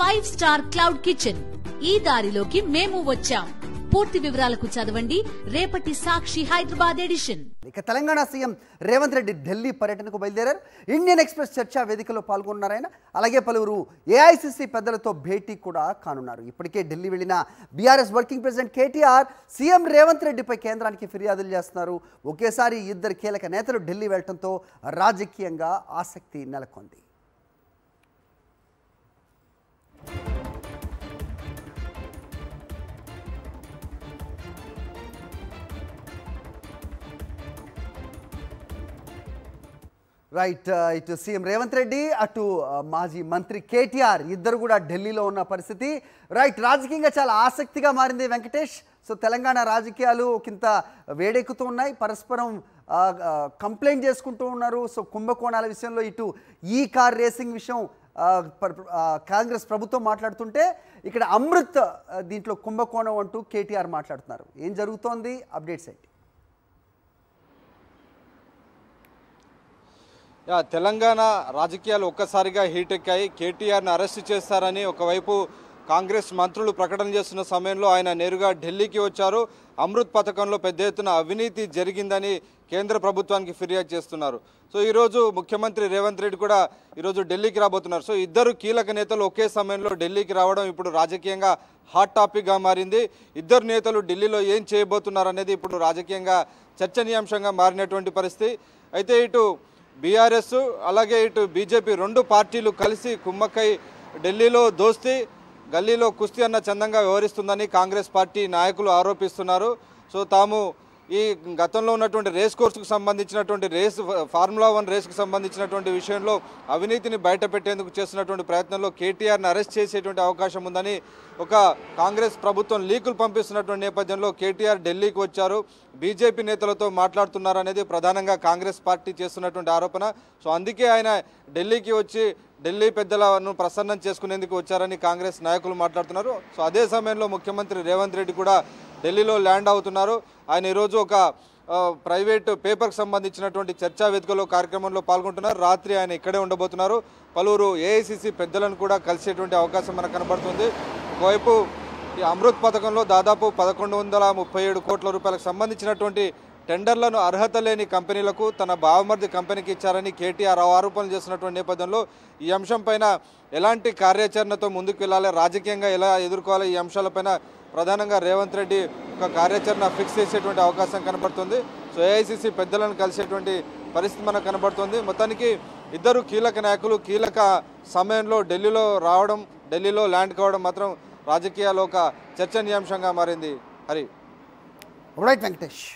five star cloud kitchen ఈ దారిలోకి మేము వచ్చాం పూర్తి వివరాలకు చదవండి రేపటి సాక్షి హైదరాబాద్ ఎడిషన్ ఇక తెలంగాణ సీఎం రేవంత్ రెడ్డి ఢిల్లీ పర్యటనకు బయలుదేరారు ఇండియన్ ఎక్స్ప్రెస్ చర్చా వేదికలో పాల్గొన్నారాయన అలాగే పలువురు ఏఐసిసి పెద్దలతో భేటీ కూడా కానున్నారు ఇప్పటికే ఢిల్లీ వెళ్ళిన BRS working president KTR CM Revanth రెడ్డిపై కేంద్రానికి ఫిర్యాదులు చేస్తున్నారు ఒకేసారి ఇద్దరు కీలక నేతలు ఢిల్లీ వెళ్లడంతో రాజకీయంగా ఆసక్తి నెలకొంది రైట్ uh, ఇటు సీఎం రేవంత్ రెడ్డి అటు uh, మాజీ మంత్రి కేటీఆర్ ఇద్దరు కూడా ఢిల్లీలో ఉన్న పరిస్థితి రైట్ రాజకీయంగా చాలా ఆసక్తిగా మారింది వెంకటేష్ సో తెలంగాణ రాజకీయాలు కింద వేడెక్కుతూ ఉన్నాయి పరస్పరం uh, కంప్లైంట్ చేసుకుంటూ ఉన్నారు సో కుంభకోణాల విషయంలో ఇటు ఈ కార్ రేసింగ్ విషయం కాంగ్రెస్ ప్రభుత్వం మాట్లాడుతుంటే ఇక్కడ అమృత్ దీంట్లో కుంభకోణం అంటూ కేటీఆర్ మాట్లాడుతున్నారు ఏం జరుగుతోంది అప్డేట్స్ ఏంటి తెలంగాణ రాజకీయాలు ఒక్కసారిగా హీట్ ఎక్కాయి కేటీఆర్ని అరెస్ట్ చేస్తారని ఒకవైపు కాంగ్రెస్ మంత్రులు ప్రకటన చేస్తున్న సమయంలో ఆయన నేరుగా ఢిల్లీకి వచ్చారు అమృత్ పథకంలో పెద్ద ఎత్తున అవినీతి జరిగిందని కేంద్ర ప్రభుత్వానికి ఫిర్యాదు చేస్తున్నారు సో ఈరోజు ముఖ్యమంత్రి రేవంత్ రెడ్డి కూడా ఈరోజు ఢిల్లీకి రాబోతున్నారు సో ఇద్దరు కీలక నేతలు ఒకే సమయంలో ఢిల్లీకి రావడం ఇప్పుడు రాజకీయంగా హాట్ టాపిక్గా మారింది ఇద్దరు నేతలు ఢిల్లీలో ఏం చేయబోతున్నారు అనేది ఇప్పుడు రాజకీయంగా చర్చనీయాంశంగా మారినటువంటి పరిస్థితి అయితే ఇటు బీఆర్ఎస్ అలాగే ఇటు బీజేపీ రెండు పార్టీలు కలిసి కుమ్మక్కై ఢిల్లీలో దోస్తీ గల్లీలో కుస్తీ అన్న చందంగా వ్యవహరిస్తుందని కాంగ్రెస్ పార్టీ నాయకులు ఆరోపిస్తున్నారు సో తాము ఈ గతంలో ఉన్నటువంటి రేస్ కోర్సుకు సంబంధించినటువంటి రేస్ ఫార్ములా వన్ రేస్కు సంబంధించినటువంటి విషయంలో అవినీతిని బయటపెట్టేందుకు చేస్తున్నటువంటి ప్రయత్నంలో కేటీఆర్ని అరెస్ట్ చేసేటువంటి అవకాశం ఉందని ఒక కాంగ్రెస్ ప్రభుత్వం లీకులు పంపిస్తున్నటువంటి నేపథ్యంలో కేటీఆర్ ఢిల్లీకి వచ్చారు బీజేపీ నేతలతో మాట్లాడుతున్నారనేది ప్రధానంగా కాంగ్రెస్ పార్టీ చేస్తున్నటువంటి ఆరోపణ సో అందుకే ఆయన ఢిల్లీకి వచ్చి ఢిల్లీ పెద్దలను ప్రసన్నం చేసుకునేందుకు వచ్చారని కాంగ్రెస్ నాయకులు మాట్లాడుతున్నారు సో అదే సమయంలో ముఖ్యమంత్రి రేవంత్ రెడ్డి కూడా ఢిల్లీలో ల్యాండ్ అవుతున్నారు ఆయన ఈరోజు ఒక ప్రైవేటు పేపర్కి సంబంధించినటువంటి చర్చా వేదికలో కార్యక్రమంలో పాల్గొంటున్నారు రాత్రి ఆయన ఇక్కడే ఉండబోతున్నారు పలువురు ఏఐసిసి పెద్దలను కూడా కలిసేటువంటి అవకాశం మనకు కనబడుతుంది ఒకవైపు ఈ అమృత్ పథకంలో దాదాపు పదకొండు వందల ముప్పై ఏడు కోట్ల రూపాయలకు సంబంధించినటువంటి టెండర్లను అర్హత లేని కంపెనీలకు తన బావమర్ది కంపెనీకి ఇచ్చారని కేటీఆర్ ఆరోపణలు చేసినటువంటి నేపథ్యంలో ఈ అంశంపైన ఎలాంటి కార్యాచరణతో ముందుకు వెళ్ళాలి రాజకీయంగా ఎలా ఎదుర్కోవాలి ఈ అంశాలపైన ప్రధానంగా రేవంత్ రెడ్డి ఒక కార్యాచరణ ఫిక్స్ చేసేటువంటి అవకాశం కనబడుతుంది సో ఏఐసిసి పెద్దలను కలిసేటువంటి పరిస్థితి మనకు కనబడుతుంది మొత్తానికి ఇద్దరు కీలక నాయకులు కీలక సమయంలో ఢిల్లీలో రావడం ఢిల్లీలో ల్యాండ్ కావడం మాత్రం రాజకీయాలు ఒక చర్చనీయాంశంగా మారింది హరి వెంకటేష్